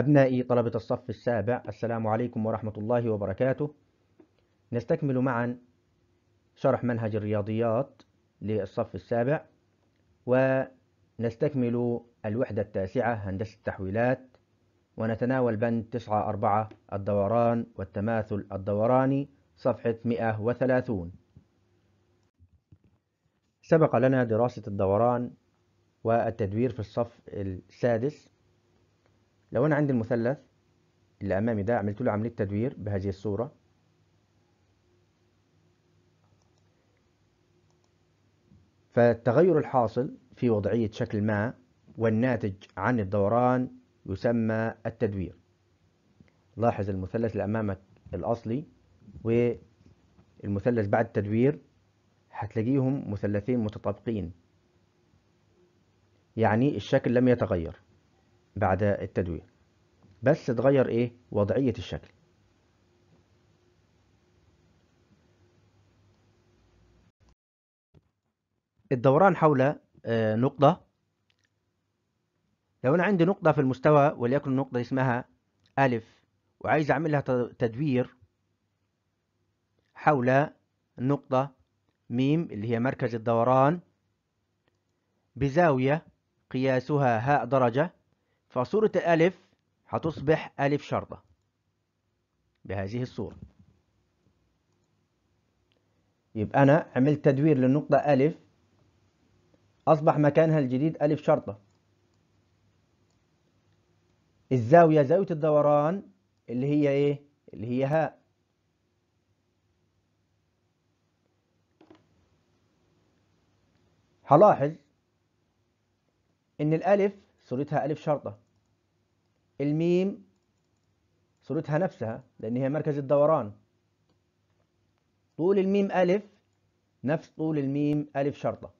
أبنائي طلبة الصف السابع السلام عليكم ورحمة الله وبركاته نستكمل معا شرح منهج الرياضيات للصف السابع ونستكمل الوحدة التاسعة هندسة التحويلات ونتناول بند 9 4 الدوران والتماثل الدوراني صفحة 130 سبق لنا دراسة الدوران والتدوير في الصف السادس لو أنا عندي المثلث اللي أمامي ده عملت له عملية تدوير بهذه الصورة فالتغير الحاصل في وضعية شكل ما والناتج عن الدوران يسمى التدوير لاحظ المثلث اللي أمامك الأصلي والمثلث بعد التدوير هتلاقيهم مثلثين متطابقين يعني الشكل لم يتغير بعد التدوير بس اتغير ايه وضعية الشكل الدوران حول آه، نقطة لو أنا عندي نقطة في المستوى وليكن النقطة اسمها ألف وعايز أعملها تدوير حول نقطة ميم اللي هي مركز الدوران بزاوية قياسها هاء درجة فصورة الألف هتصبح ألف شرطة بهذه الصورة يبقى أنا عملت تدوير للنقطة ألف أصبح مكانها الجديد ألف شرطة الزاوية زاوية الدوران اللي هي إيه؟ اللي هي هاء هلاحظ إن الألف صورتها ألف شرطة الميم صورتها نفسها لأن هي مركز الدوران طول الميم ألف نفس طول الميم ألف شرطة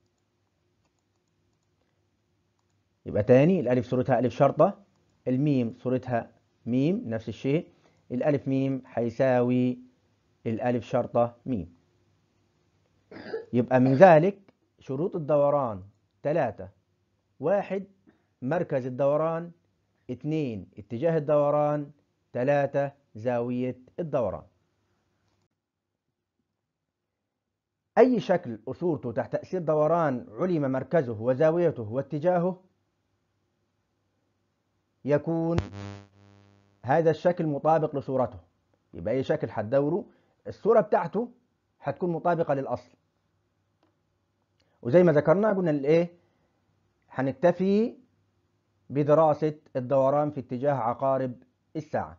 يبقى تاني الألف صورتها ألف شرطة الميم صورتها ميم نفس الشيء الألف ميم هيساوي الألف شرطة ميم يبقى من ذلك شروط الدوران ثلاثة واحد مركز الدوران 2 اتجاه الدوران 3 زاوية الدوران أي شكل أسورته تحت تأثير دوران علم مركزه وزاويته واتجاهه يكون هذا الشكل مطابق لصورته يبقى أي شكل هتدوره الصورة بتاعته هتكون مطابقة للأصل وزي ما ذكرنا قلنا الإيه هنكتفي بدراسة الدوران في اتجاه عقارب الساعة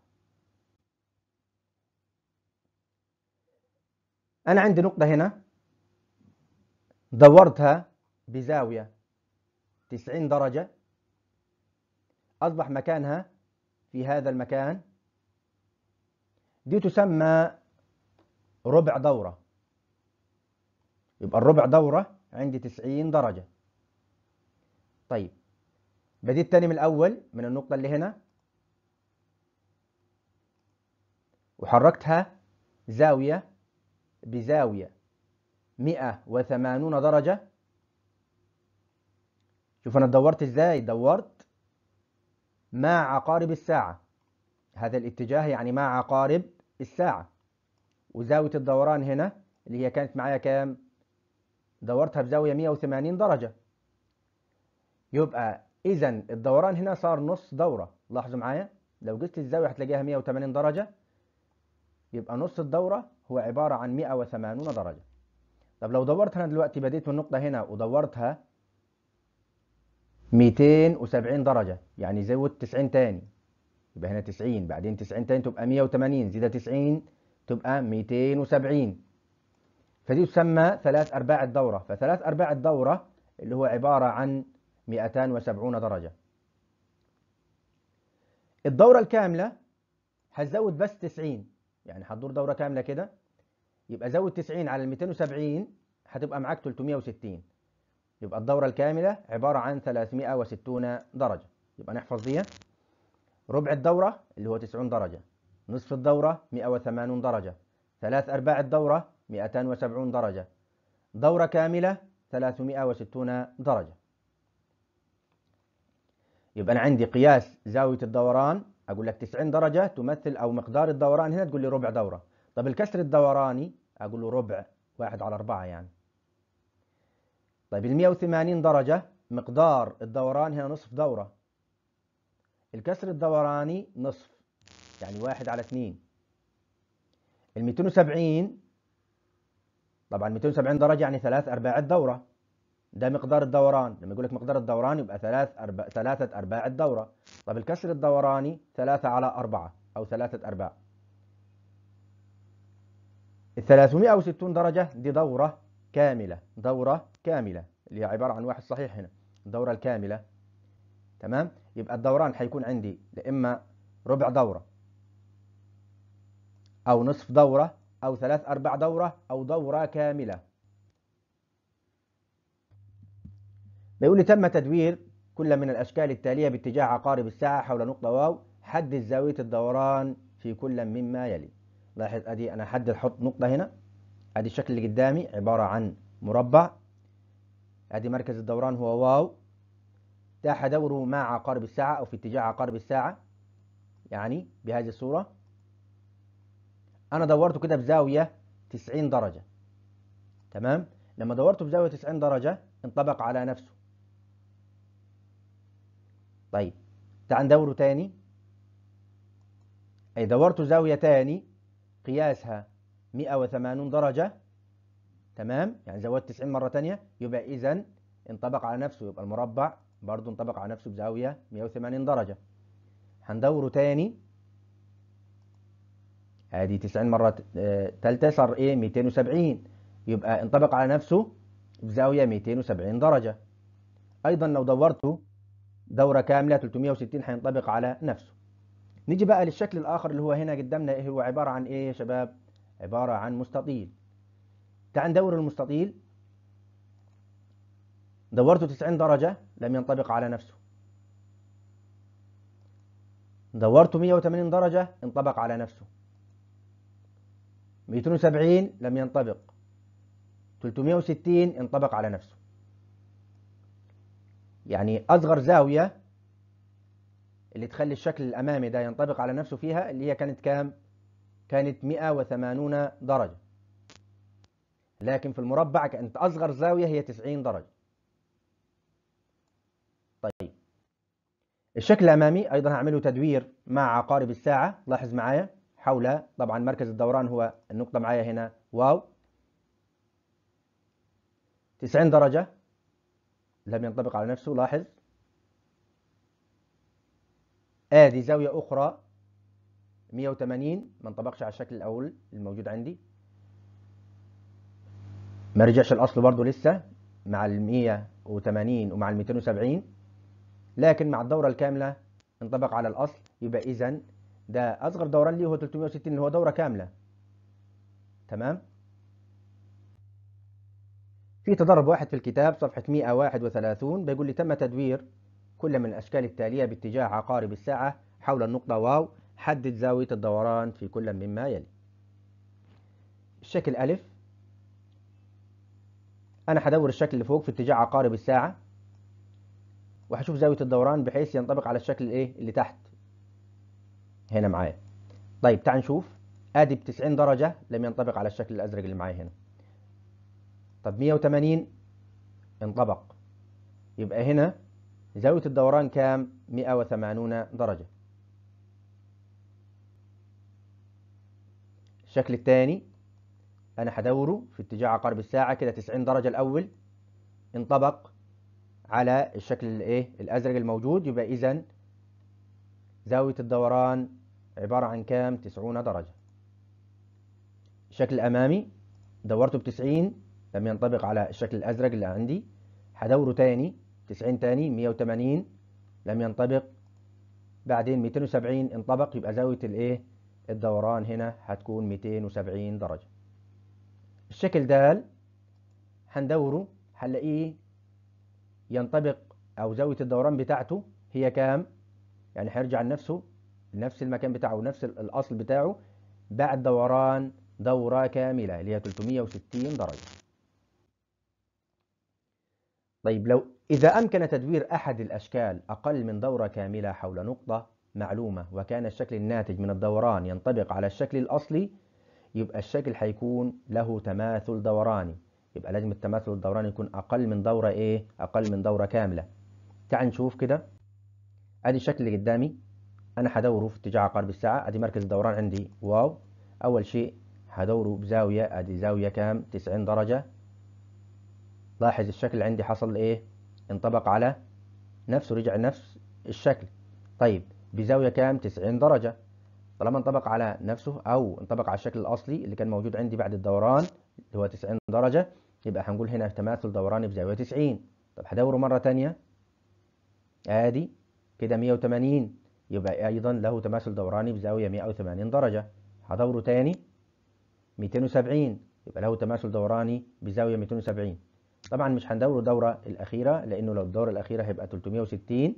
أنا عندي نقطة هنا دورتها بزاوية 90 درجة أصبح مكانها في هذا المكان دي تسمى ربع دورة يبقى الربع دورة عندي 90 درجة طيب بديت تاني من الأول من النقطة اللي هنا وحركتها زاوية بزاوية 180 درجة شوف أنا دورت إزاي دورت مع عقارب الساعة هذا الاتجاه يعني مع عقارب الساعة وزاوية الدوران هنا اللي هي كانت معايا كام دورتها بزاوية 180 درجة يبقى اذا الدوران هنا صار نص دوره لاحظوا معايا لو جبت الزاويه هتلاقيها 180 درجه يبقى نص الدوره هو عباره عن 180 درجه طب لو دورت انا دلوقتي بديت من النقطه هنا ودورتها 270 درجه يعني زود 90 تاني يبقى هنا 90 بعدين 90 تاني تبقى 180 زيادة 90 تبقى 270 فدي تسمى ثلاث أرباع الدورة فثلاث أرباع الدورة اللي هو عبارة عن 270 درجة الدورة الكاملة هتزود بس 90 يعني هتدور دورة كاملة كده يبقى زود 90 على 270 هتبقى معاك 360 يبقى الدورة الكاملة عبارة عن 360 درجة يبقى نحفظ دي ربع الدورة اللي هو 90 درجة نصف الدورة 180 درجة ثلاث أرباع الدورة 270 درجة دورة كاملة 360 درجة يبقى انا عندي قياس زاويه الدوران اقول لك 90 درجه تمثل او مقدار الدوران هنا تقول لي ربع دوره طب الكسر الدوراني اقول له ربع واحد على أربعة يعني طيب ال 180 درجه مقدار الدوران هنا نصف دوره الكسر الدوراني نصف يعني واحد على اثنين ال 270 طبعا 270 درجه يعني ثلاث ارباع الدوره ده مقدار الدوران لما يقول لك مقدار الدوران يبقى ثلاث أربع... ثلاثة أرباع الدورة طب الكسر الدوراني ثلاثة على أربعة أو ثلاثة أرباع الثلاثمائة 360 درجة دي دورة كاملة دورة كاملة اللي هي عبارة عن واحد صحيح هنا الدورة الكاملة تمام يبقى الدوران هيكون عندي يا إما ربع دورة أو نصف دورة أو ثلاث أرباع دورة أو دورة كاملة بيقول لي تم تدوير كل من الأشكال التالية باتجاه عقارب الساعة حول نقطة واو حدد زاوية الدوران في كل مما يلي لاحظ أدي أنا حدد حط نقطة هنا أدي الشكل اللي قدامي عبارة عن مربع أدي مركز الدوران هو واو تاح دوره مع عقارب الساعة أو في اتجاه عقارب الساعة يعني بهذه الصورة أنا دورته كده بزاوية 90 درجة تمام لما دورته بزاوية 90 درجة انطبق على نفسه طيب تعال ندوره تاني أي دورت زاوية تاني قياسها 180 درجة تمام يعني زودت 90 مرة تانية يبقى إذا انطبق على نفسه يبقى المربع برضه انطبق على نفسه بزاوية 180 درجة هندوره تاني ادي 90 مرة آه، تالتة صار ايه 270 يبقى انطبق على نفسه بزاوية 270 درجة ايضا لو دورته دورة كاملة 360 هينطبق على نفسه نيجي بقى للشكل الآخر اللي هو هنا قدامنا إيه هو عبارة عن إيه يا شباب عبارة عن مستطيل تعال ندور المستطيل دورته 90 درجة لم ينطبق على نفسه دورته 180 درجة انطبق على نفسه 270 لم ينطبق 360 انطبق على نفسه يعني أصغر زاوية اللي تخلي الشكل الأمامي ده ينطبق على نفسه فيها اللي هي كانت كام؟ كانت 180 درجة لكن في المربع كانت أصغر زاوية هي 90 درجة طيب الشكل الأمامي أيضا هعمله تدوير مع عقارب الساعة لاحظ معايا حول طبعا مركز الدوران هو النقطة معايا هنا واو 90 درجة لم ينطبق على نفسه لاحظ ادي زاوية اخرى 180 ما انطبقش على الشكل الاول الموجود عندي ما رجعش الاصل برضو لسه مع ال 180 ومع ال 270 لكن مع الدورة الكاملة انطبق على الاصل يبقى اذا ده اصغر دوران لي هو 360 اللي هو دورة كاملة تمام في تضارب واحد في الكتاب صفحة 131 بيقول لي تم تدوير كل من الأشكال التالية باتجاه عقارب الساعة حول النقطة واو حدد زاوية الدوران في كل مما يلي الشكل ألف أنا هدور الشكل اللي فوق في اتجاه عقارب الساعة وهشوف زاوية الدوران بحيث ينطبق على الشكل الايه اللي تحت هنا معايا طيب تعال نشوف ادي ب 90 درجة لم ينطبق على الشكل الازرق اللي معايا هنا طب 180 انطبق يبقى هنا زاوية الدوران كام 180 درجة الشكل الثاني أنا هدوره في اتجاه عقارب الساعة كده 90 درجة الأول انطبق على الشكل الايه الازرق الموجود يبقى اذا زاويه الدوران عباره عن كام 90 درجه الشكل الامامي دورته ب 90 لم ينطبق على الشكل الأزرق اللي عندي هدوره تاني 90 تاني 180 لم ينطبق بعدين 270 انطبق يبقى زاوية الايه الدوران هنا هتكون 270 درجة الشكل د هندوره هنلاقيه ينطبق او زاوية الدوران بتاعته هي كام يعني هيرجع لنفسه نفس المكان بتاعه نفس الاصل بتاعه بعد دوران دورة كاملة اللي هي 360 درجة طيب لو إذا أمكن تدوير أحد الأشكال أقل من دورة كاملة حول نقطة معلومة وكان الشكل الناتج من الدوران ينطبق على الشكل الأصلي يبقى الشكل هيكون له تماثل دوراني يبقى لازم التماثل الدوراني يكون أقل من دورة إيه؟ أقل من دورة كاملة تعال نشوف كده أدي الشكل اللي قدامي أنا هدوره في اتجاه عقارب الساعة أدي مركز الدوران عندي واو أول شيء هدوره بزاوية أدي زاوية كام؟ 90 درجة لاحظ الشكل عندي حصل ايه انطبق على نفسه رجع نفس الشكل طيب بزاوية كام 90 درجة طالما انطبق على نفسه او انطبق على الشكل الاصلي اللي كان موجود عندي بعد الدوران اللي هو 90 درجة يبقى هنقول هنا تماثل دوراني بزاوية 90 طب هدوره مرة ثانيه ادي كده 180 يبقى ايضا له تماثل دوراني بزاوية 180 درجة هدوره ثاني 270 يبقى له تماثل دوراني بزاوية 270 طبعا مش هندور الدوره الاخيره لانه لو الدوره الاخيره هيبقى 360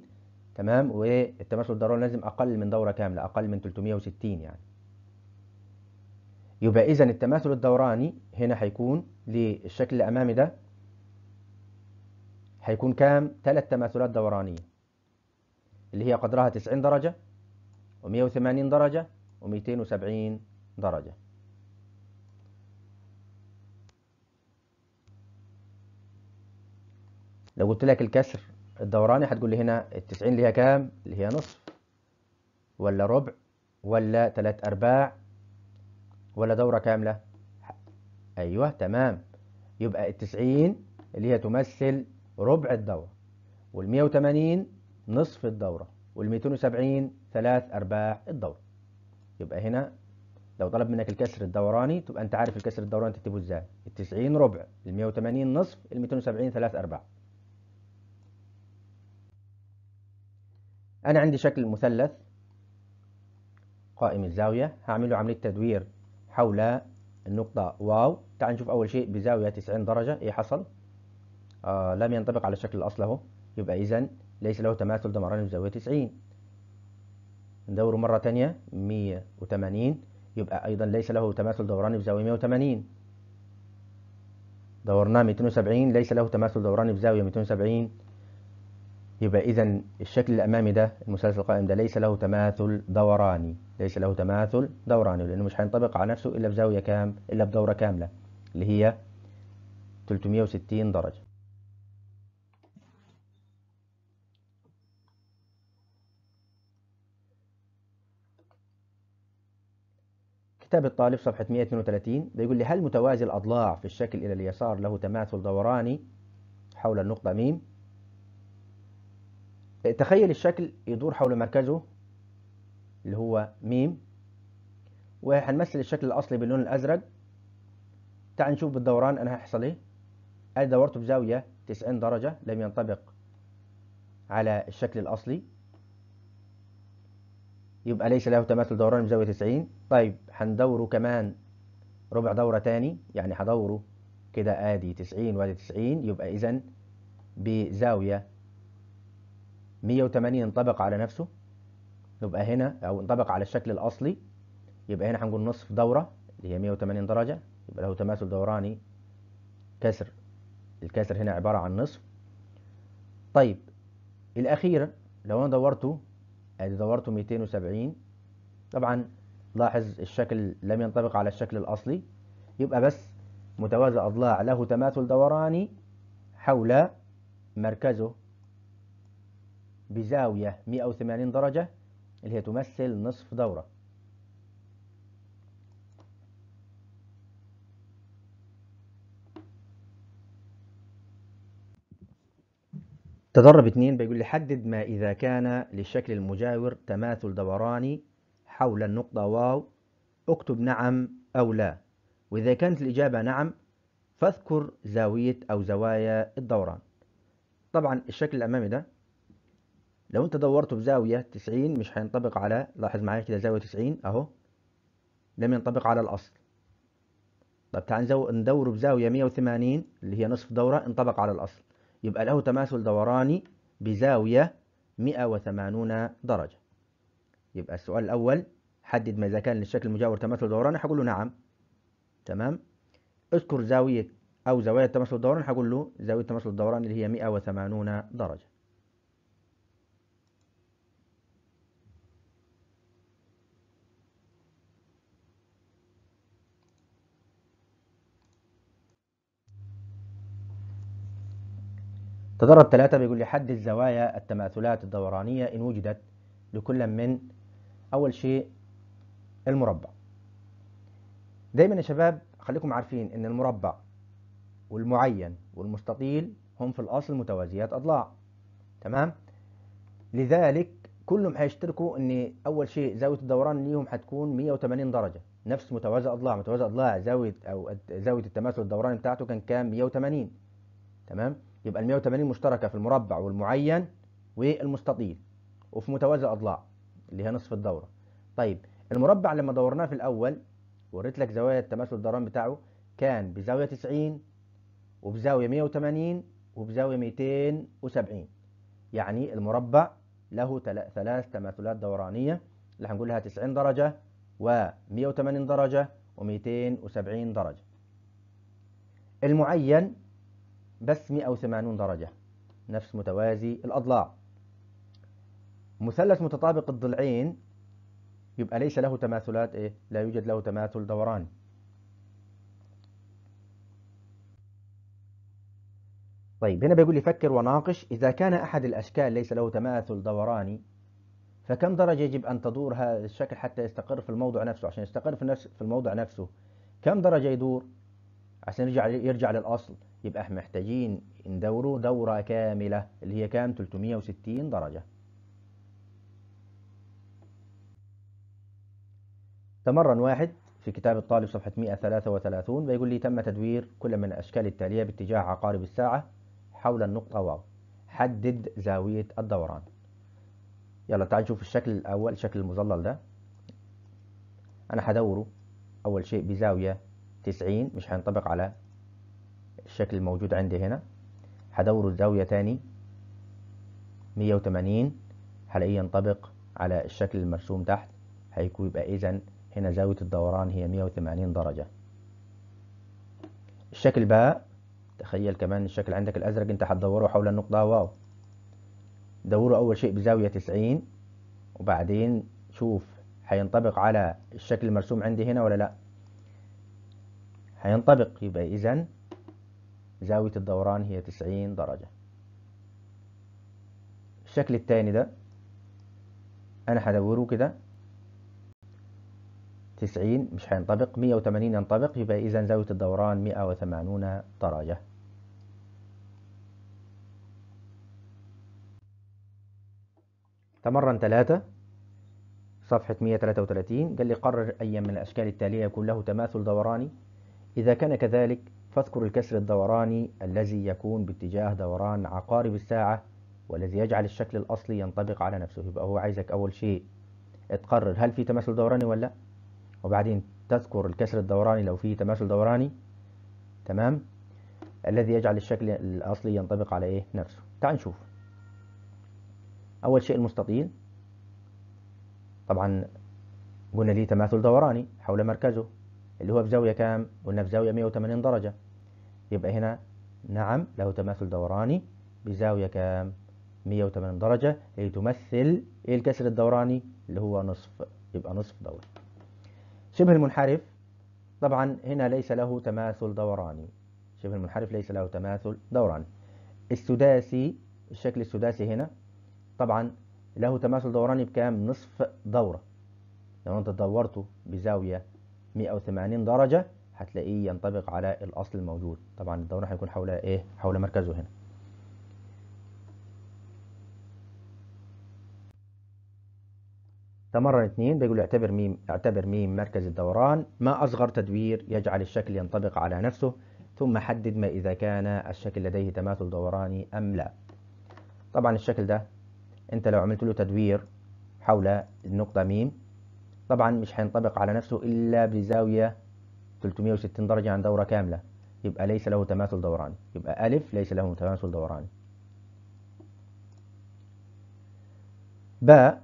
تمام والتماثل الضروري لازم اقل من دوره كامله اقل من 360 يعني يبقى اذا التماثل الدوراني هنا هيكون للشكل اللي امامي ده هيكون كام ثلاث تماثلات دورانيه اللي هي قدرها 90 درجه و180 درجه و270 درجه لو قلت لك الكسر الدوراني هتقول لي هنا التسعين اللي هي كام اللي هي نصف ولا ربع ولا تلات أرباع ولا دورة كاملة أيوه تمام يبقى التسعين اللي هي تمثل ربع الدورة والمية وتمانين نصف الدورة والميتين وسبعين ثلاث أرباع الدورة يبقى هنا لو طلب منك الكسر الدوراني تبقى أنت عارف الكسر الدوراني تكتبه إزاي التسعين ربع المية وتمانين نصف الميتين وسبعين ثلاث أرباع أنا عندي شكل مثلث قائم الزاوية هعمل له عملية تدوير حول النقطة واو تعال نشوف أول شيء بزاوية 90 درجة إيه حصل آه لم ينطبق على الشكل الأصله أهو يبقى إذا ليس له تماثل دمران بزاوية 90 ندوره مرة تانية 180 يبقى أيضا ليس له تماثل دوراني بزاوية 180 دورناه 270 ليس له تماثل دوراني بزاوية 270 يبقى إذا الشكل الأمامي ده المثلث القائم ده ليس له تماثل دوراني ليس له تماثل دوراني لأنه مش هينطبق على نفسه إلا بزاوية كام إلا بدورة كاملة اللي هي 360 درجة كتاب الطالب صفحة 132 ده يقول لي هل متوازي الأضلاع في الشكل إلى اليسار له تماثل دوراني حول النقطة م تخيل الشكل يدور حول مركزه اللي هو م وهنمثل الشكل الاصلي باللون الازرق تعال نشوف بالدوران انا هيحصل ايه انا دورته بزاويه 90 درجه لم ينطبق على الشكل الاصلي يبقى ليس له تماثل دوران بزاويه 90 طيب هندوره كمان ربع دوره تاني يعني هدوره كده ادي 90 وادي 90 يبقى اذا بزاويه 180 انطبق على نفسه يبقى هنا او انطبق على الشكل الاصلي يبقى هنا هنقول نصف دوره اللي هي 180 درجه يبقى له تماثل دوراني كسر الكسر هنا عباره عن نصف طيب الاخيره لو انا دورته ادي دورته 270 طبعا لاحظ الشكل لم ينطبق على الشكل الاصلي يبقى بس متوازي اضلاع له تماثل دوراني حول مركزه بزاوية 180 درجة اللي هي تمثل نصف دورة تدرب اتنين بيقول لي حدد ما إذا كان للشكل المجاور تماثل دوراني حول النقطة واو اكتب نعم أو لا وإذا كانت الإجابة نعم فاذكر زاوية أو زوايا الدوران طبعا الشكل الأمامي ده لو انت دورته بزاوية 90 مش هينطبق على لاحظ معايا كده زاوية 90 اهو لم ينطبق على الاصل طب تعال نزو... ندوره بزاوية 180 اللي هي نصف دورة انطبق على الاصل يبقى له تماثل دوراني بزاوية 180 درجة يبقى السؤال الأول حدد ما إذا كان للشكل المجاور تماثل دوراني هقول له نعم تمام اذكر زاوية أو زوايا التماثل الدوراني هقول له زاوية التماثل الدوراني اللي هي 180 درجة تدرب ثلاثة بيقول لي حد الزوايا التماثلات الدورانية إن وجدت لكل من أول شيء المربع دايما يا شباب خليكم عارفين إن المربع والمعين والمستطيل هم في الأصل متوازيات أضلاع تمام لذلك كلهم هيشتركوا ان اول شيء زاويه الدوران ليهم هتكون 180 درجه نفس متوازي اضلاع متوازي اضلاع زاويه او زاويه التماثل الدوراني بتاعته كان كام 180 تمام يبقى ال 180 مشتركه في المربع والمعين والمستطيل وفي متوازي الاضلاع اللي هي نصف الدوره طيب المربع لما دورناه في الاول وريت لك زوايا التماثل الدوران بتاعه كان بزاويه 90 وبزاويه 180 وبزاويه 270 يعني المربع له ثلاث تماثلات دورانيه اللي هنقول لها 90 درجه و180 درجه و270 درجه المعين بس 180 درجة نفس متوازي الأضلاع مثلث متطابق الضلعين يبقى ليس له تماثلات إيه؟ لا يوجد له تماثل دوراني طيب هنا بيقول لي فكر وناقش إذا كان أحد الأشكال ليس له تماثل دوراني فكم درجة يجب أن تدور هذا الشكل حتى يستقر في الموضع نفسه عشان يستقر في, نفس في الموضع نفسه كم درجة يدور عشان يرجع يرجع للاصل يبقى احنا محتاجين ندوره دوره كامله اللي هي كام 360 درجه تمرن واحد في كتاب الطالب صفحة 133 بيقول لي تم تدوير كل من الأشكال التالية باتجاه عقارب الساعة حول النقطة واو حدد زاوية الدوران يلا تعال نشوف الشكل الأول شكل المظلل ده أنا هدوره أول شيء بزاوية 90 مش هينطبق على الشكل الموجود عندي هنا هدور الزاوية تاني 180 هلاقيه ينطبق على الشكل المرسوم تحت هيكون يبقى إذا هنا زاوية الدوران هي 180 درجة الشكل بقى تخيل كمان الشكل عندك الأزرق أنت هتدوره حول النقطة واو دوره أول شيء بزاوية 90 وبعدين شوف هينطبق على الشكل المرسوم عندي هنا ولا لأ هينطبق يبقى إذا زاوية الدوران هي 90 درجة الشكل التاني ده أنا هدوره كده 90 مش هينطبق 180 ينطبق يبقى إذا زاوية الدوران 180 درجة تمرن ثلاثة صفحة 133 قال لي قرر أي من الأشكال التالية يكون له تماثل دوراني إذا كان كذلك فاذكر الكسر الدوراني الذي يكون باتجاه دوران عقارب الساعة والذي يجعل الشكل الأصلي ينطبق على نفسه يبقى هو عايزك أول شيء تقرر هل في تماثل دوراني ولا لا وبعدين تذكر الكسر الدوراني لو فيه تماثل دوراني تمام الذي يجعل الشكل الأصلي ينطبق على إيه نفسه تعال نشوف أول شيء المستطيل طبعا قلنا ليه تماثل دوراني حول مركزه اللي هو في زاوية كام؟ قلنا في زاوية 180 درجة يبقى هنا نعم له تماثل دوراني بزاوية كام؟ 180 درجة تمثل إيه الكسر الدوراني اللي هو نصف يبقى نصف دوري شبه المنحرف طبعا هنا ليس له تماثل دوراني شبه المنحرف ليس له تماثل دوراني السداسي الشكل السداسي هنا طبعا له تماثل دوراني بكام نصف دورة لو انت دورته بزاوية 180 درجة هتلاقيه ينطبق على الأصل الموجود طبعا الدوران هيكون حول إيه؟ حول مركزه هنا تمرن اثنين بيقول اعتبر ميم اعتبر ميم مركز الدوران ما أصغر تدوير يجعل الشكل ينطبق على نفسه ثم حدد ما إذا كان الشكل لديه تماثل دوراني أم لا طبعا الشكل ده أنت لو عملت له تدوير حول النقطة ميم طبعا مش هينطبق على نفسه إلا بزاوية 360 درجة عن دورة كاملة يبقى ليس له تماثل دوراني يبقى ألف ليس له تماثل دوراني باء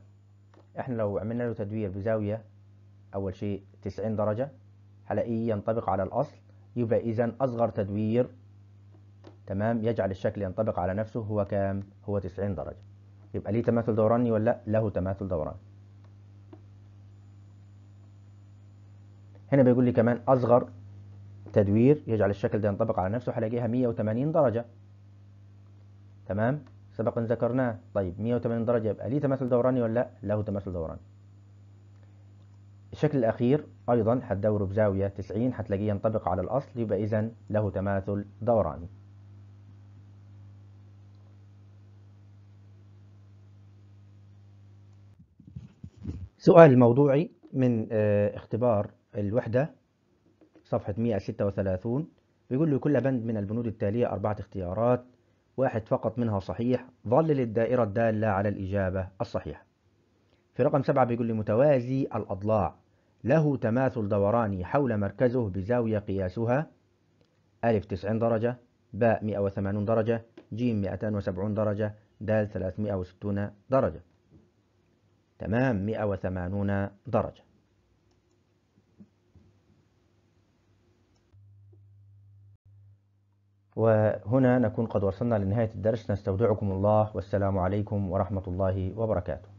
احنا لو عملنا له تدوير بزاوية أول شيء 90 درجة هلاقيه ينطبق على الأصل يبقى إذا أصغر تدوير تمام يجعل الشكل ينطبق على نفسه هو كام؟ هو 90 درجة يبقى ليه تماثل دوراني ولا لا؟ له تماثل دوراني هنا بيقول لي كمان أصغر تدوير يجعل الشكل ده ينطبق على نفسه هلاقيها 180 درجة تمام سبق أن ذكرناه طيب 180 درجة يبقى ليه تماثل دوراني ولا لا له تماثل دوراني الشكل الأخير أيضا هتدوره بزاوية 90 هتلاقيه ينطبق على الأصل يبقى إذا له تماثل دوراني سؤال موضوعي من آه، اختبار الوحدة صفحة 136 بيقول له كل بند من البنود التالية أربعة اختيارات واحد فقط منها صحيح ظلل الدائرة الدالة على الإجابة الصحيحة في رقم سبعة بيقول لي متوازي الأضلاع له تماثل دوراني حول مركزه بزاوية قياسها ألف 90 درجة باء 180 درجة جيم 270 درجة دال 360 درجة تمام 180 درجة وهنا نكون قد وصلنا لنهاية الدرس نستودعكم الله والسلام عليكم ورحمة الله وبركاته